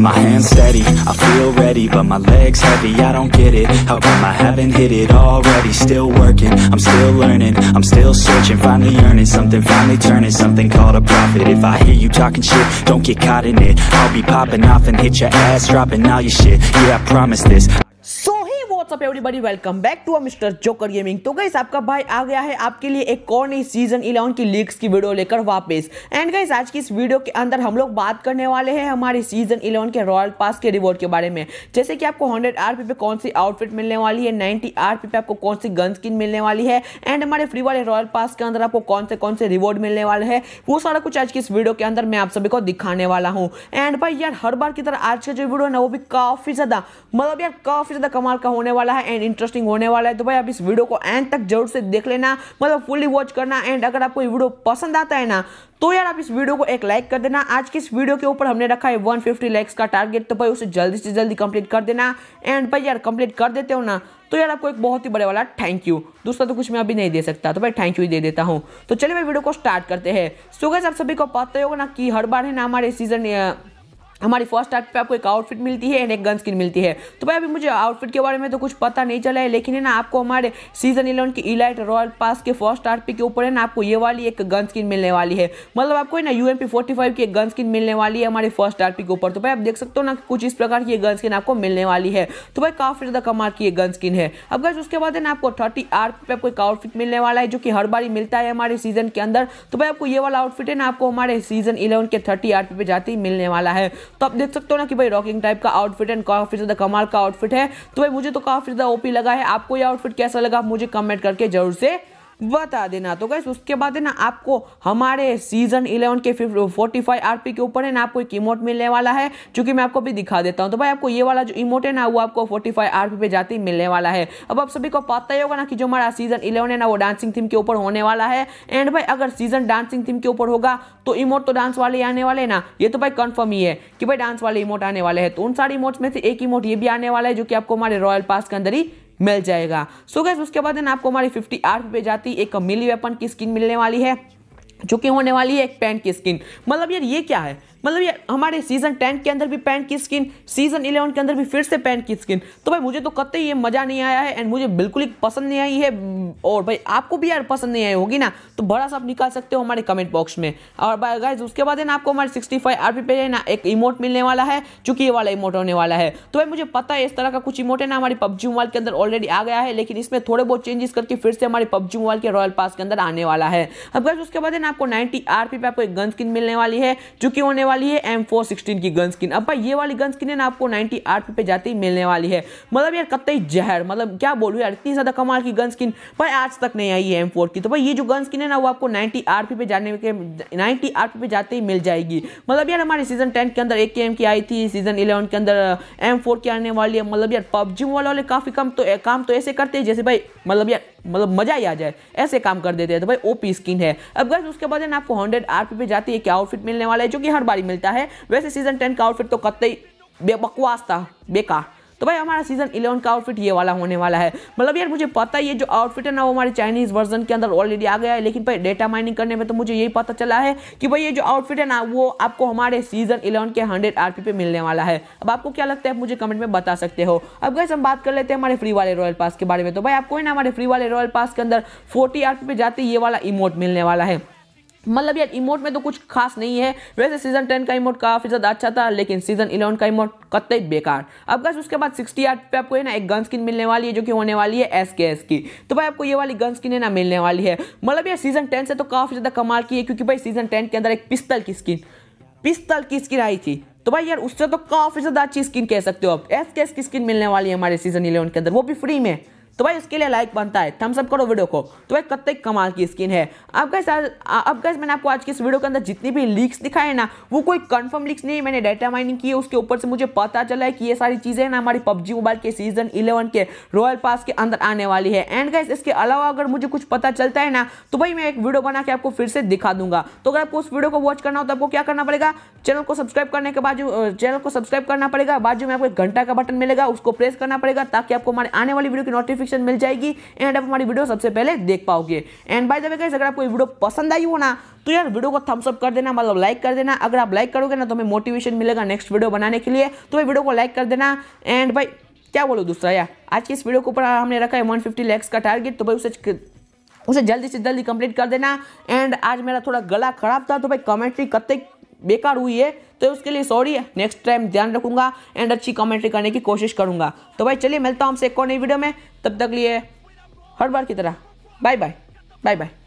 My hands steady, I feel ready But my legs heavy, I don't get it How come I haven't hit it already? Still working, I'm still learning I'm still searching, finally earning Something finally turning, something called a profit If I hear you talking shit, don't get caught in it I'll be popping off and hit your ass Dropping all your shit, yeah I promise this what's up everybody welcome back to Mister Joker Gaming तो guys आपका भाई आ गया है आपके लिए एक और नई सीजन इलेवन की लीक्स की वीडियो लेकर वापस एंड गाइस आज की इस वीडियो के अंदर हम लोग बात करने वाले हैं हमारे सीजन इलेवन के रॉयल पास के रिवॉर्ड के बारे में जैसे कि आपको हंड्रेड आर पे कौन सी आउटफिट मिलने वाली है नाइनटी आर पे आपको कौन सी गन स्किन मिलने वाली है एंड हमारे फ्री वाले रॉयल पास के अंदर आपको कौन से कौन से रिवॉर्ड मिलने वाले हैं वो सारा कुछ आज की इस वीडियो के अंदर मैं आप सभी को दिखाने वाला हूँ एंड भाई यार हर बार की तरह आज का जो वीडियो है ना वो भी काफी ज्यादा मतलब यार काफी ज्यादा कमाल का होने वाला वाला है एंड इंटरेस्टिंग होने वाला है तो भाई आप इस वीडियो को एंड तक जरूर से देख लेना मतलब फुली वॉच करना एंड अगर आपको ये वीडियो पसंद आता है ना तो यार आप इस वीडियो को एक लाइक कर देना आज की इस वीडियो के ऊपर हमने रखा है 150 लाइक्स का टारगेट तो भाई उसे जल्दी से जल्दी कंप्लीट कर देना एंड भाई यार कंप्लीट कर देते हो ना तो यार आपको एक बहुत ही बड़े वाला थैंक यू दूसरा तो कुछ मैं अभी नहीं दे सकता तो भाई थैंक यू ही दे देता हूँ तो चलिए भाई वीडियो को स्टार्ट करते हैं सो गैस आप सभी को पता ही होगा ना कि हर बार है ना हमारे सीजन हमारी फर्स्ट आर्ट पे आपको एक आउटफिट मिलती है एंड एक गन स्किन मिलती है तो भाई अभी मुझे आउटफिट के बारे में तो कुछ पता नहीं चला है लेकिन है ना आपको हमारे सीजन इलेवन की इलाइट रॉयल पास के फर्स्ट आर्ट पे के ऊपर है ना आपको ये वाली एक गन स्किन मिलने वाली है मतलब आपको है ना U M P forty five की एक गन स्किन मिलने वाली है हमारे फर्स्ट आर्ट पी के ऊपर तो भाई आप देख सकते हो ना कुछ इस प्रकार की गन स्किन आपको मिलने वाली है तो भाई काफ़ी ज़्यादा कमाल की ये गन स्किन है अब गज उसके बाद है ना आपको थर्टी आर पे आपको एक आउटफिट मिलने वाला है जो कि हर बार मिलता है हमारे सीजन के अंदर तो भाई आपको ये वाला आउटफिट है ना आपको हमारे सीजन इलेवन के थर्टी आर पे जाते ही मिलने वाला है तो आप देख सकते हो ना कि भाई रॉकिंग टाइप का आउटफिट एंड काफ़ी ज़्यादा कमाल का आउटफिट है तो भाई मुझे तो काफ़ी ज़्यादा ओपी लगा है आपको ये आउटफिट कैसा लगा मुझे कमेंट करके जरूर से बता देना तो गैस उसके बाद है ना आपको हमारे सीजन इलेवन के फोर्टी फाइव आरपी के ऊपर है ना आपको एक इमोट मिलने वाला है चूंकि मैं आपको अभी दिखा देता हूँ तो भाई आपको ये वाला जो इमोट है ना वो आपको फोर्टी फाइव आरपी पे जाते ही मिलने वाला है अब आप सभी को पता ही होगा ना कि जो हमारा सीजन इलेवन है ना वो डांसिंग थीम के ऊपर होने वाला है एंड भाई अगर सीजन डांसिंग थीम के ऊपर होगा तो इमोट तो डांस वाले आने वाले ना ये तो भाई कन्फर्म ही है कि भाई डांस वाले इमोट आने वाले हैं तो उन सारे इमोट्स में से एक इमोट ये भी आने वाला है जो कि आपको हमारे रॉयल पास के अंदर ही मिल जाएगा सो so गैस उसके बाद आपको हमारी फिफ्टी आर पे जाती एक मिली वेपन की स्किन मिलने वाली है जो कि होने वाली है एक पैंट की स्किन मतलब यार ये क्या है मतलब ये हमारे सीज़न टेन के अंदर भी पैंट की स्किन सीज़न इलेवन के अंदर भी फिर से पैंट की स्किन तो भाई मुझे तो कतई ये मज़ा नहीं आया है एंड मुझे बिल्कुल ही पसंद नहीं आई है और भाई आपको भी यार पसंद नहीं आई होगी ना तो बड़ा सा आप निकाल सकते हो हमारे कमेंट बॉक्स में और गाइज उसके बाद है ना आपको हमारे सिक्सटी फाइव आर पे ना एक इमोट मिलने वाला है चूंकि ये वाला इमोट होने वाला है तो भाई मुझे पता है इस तरह का कुछ इमोट है ना हमारी पबजी मोबाइल के अंदर ऑलरेडी आ गया है लेकिन इसमें थोड़े बहुत चेंजेस करके फिर से हमारे पबजी मोबाइल के रॉयल पास के अंदर आने वाला है अब गाइज उसके बाद है ना आपको 90 आरपी पे आपको एक गन स्किन मिलने वाली है जो कि होने वाली है एम फोर की गन स्किन अब भाई ये वाली गन स्किन है ना आपको 90 आरपी पे जाते ही मिलने वाली है मतलब यार कतई जहर मतलब क्या बोलूँ यार इतनी ज़्यादा कमाल की गन स्किन भाई आज तक नहीं आई है एम की तो भाई ये जो गन स्किन है ना वो आपको नाइन्टी आर पे जाने के नाइन्टी आर पे जाते ही मिल जाएगी मतलब यार हमारे सीजन टेन के अंदर एक के एम की आई थी सीजन इलेवन के अंदर एम फोर की आने वाली है मतलब यार पबजी वाले वाले काफ़ी कम तो काम तो ऐसे करते हैं जैसे भाई मतलब यार मतलब मजा ही आ जाए ऐसे काम कर देते हैं तो भाई ओपी स्किन है अब गैस उसके बाद है ना आपको हंड्रेड आर पी पे जाती है क्या आउटफिट मिलने वाला है जो कि हर बार मिलता है वैसे सीजन टेन का आउटफिट तो कतई ही बेबकवास था बेकार तो भाई हमारा सीजन इलेवन का आउटफिट ये वाला होने वाला है मतलब यार मुझे पता है ये जो आउटफिट है ना वो हमारे चाइनीज़ वर्जन के अंदर ऑलरेडी आ गया है लेकिन भाई डेटा माइनिंग करने में तो मुझे यही पता चला है कि भाई ये जो आउटफिट है ना वो आपको हमारे सीजन इलेवन के हंड्रेड आर पे मिलने वाला है अब आपको क्या लगता है आप मुझे कमेंट में बता सकते हो अब गैस हम बात कर लेते हैं हमारे फ्री वाले रॉयल पास के बारे में तो भाई आपको ना हमारे फ्री वाले रॉयल पास के अंदर फोर्टी आर पे जाते ये वाला इमोट मिलने वाला है मतलब यार इमोट में तो कुछ खास नहीं है वैसे सीजन टेन का इमोट काफ़ी ज़्यादा अच्छा था लेकिन सीजन इलेवन का इमोट कत बेकार अब गैस उसके बाद सिक्सटी आठ पे आपको है ना एक गन स्किन मिलने वाली है जो कि होने वाली है एस के एस की तो भाई आपको ये वाली गन स्किन है ना मिलने वाली है मतलब यार सीजन टेन से तो काफ़ी ज़्यादा कमाल की है क्योंकि भाई सीजन टेन के अंदर एक पिस्तल की स्किन पिस्तल की स्किन आई थी तो भाई यार उससे तो काफ़ी ज़्यादा अच्छी स्किन कह सकते हो आप एस के एस की स्किन मिलने वाली है हमारे सीजन इलेवन के अंदर वो भी फ्री में तो भाई उसके लिए लाइक बनता है थम्सअप करो वीडियो को तो भाई कत्ते कमाल की स्किन है अब गैस अब गैस मैंने आपको आज की इस वीडियो के अंदर जितनी भी लीक्स दिखाए ना वो कोई कन्फर्म लीक्स नहीं मैंने डाटा माइनिंग की है उसके ऊपर से मुझे पता चला है कि ये सारी चीज़ें ना हमारी पबजी मोबाइल के सीजन इलेवन के रॉयल पास के अंदर आने वाली है एंड गैस इसके अलावा अगर मुझे कुछ पता चलता है ना तो भाई मैं एक वीडियो बना के आपको फिर से दिखा दूंगा तो अगर आपको उस वीडियो को वॉच करना हो तो आपको क्या करना पड़ेगा चैनल को सब्सक्राइब करने के बाजू चैनल को सब्सक्राइब करना पड़ेगा बाजू में आपको एक घंटा का बटन मिलेगा उसको प्रेस करना पड़ेगा ताकि आपको हमारे आने वाली वीडियो की नोटिफिकेशन इन्फॉर्मेशन मिल जाएगी एंड आप हमारी वीडियो सबसे पहले देख पाओगे एंड बाय द वे अगर आपको वीडियो पसंद आई हो ना तो यार वीडियो को थम्स अप कर देना मतलब लाइक कर देना अगर आप लाइक करोगे ना तो हमें मोटिवेशन मिलेगा नेक्स्ट वीडियो बनाने के लिए तो भाई वीडियो को लाइक कर देना एंड भाई क्या बोलो दूसरा यार आज की इस वीडियो के ऊपर हमने रखा है वन फिफ्टी लैक्स का टारगेट तो भाई उसे उसे जल्दी से जल्दी कंप्लीट कर देना एंड आज मेरा थोड़ा गला खराब था तो भाई कमेंट्री कत्ते बेकार हुई है तो उसके लिए सॉरी नेक्स्ट टाइम ध्यान रखूंगा एंड अच्छी कमेंट्री करने की कोशिश करूंगा तो भाई चलिए मिलता हूँ हमसे एक और नई वीडियो में तब तक लिए हर बार की तरह बाय बाय बाय बाय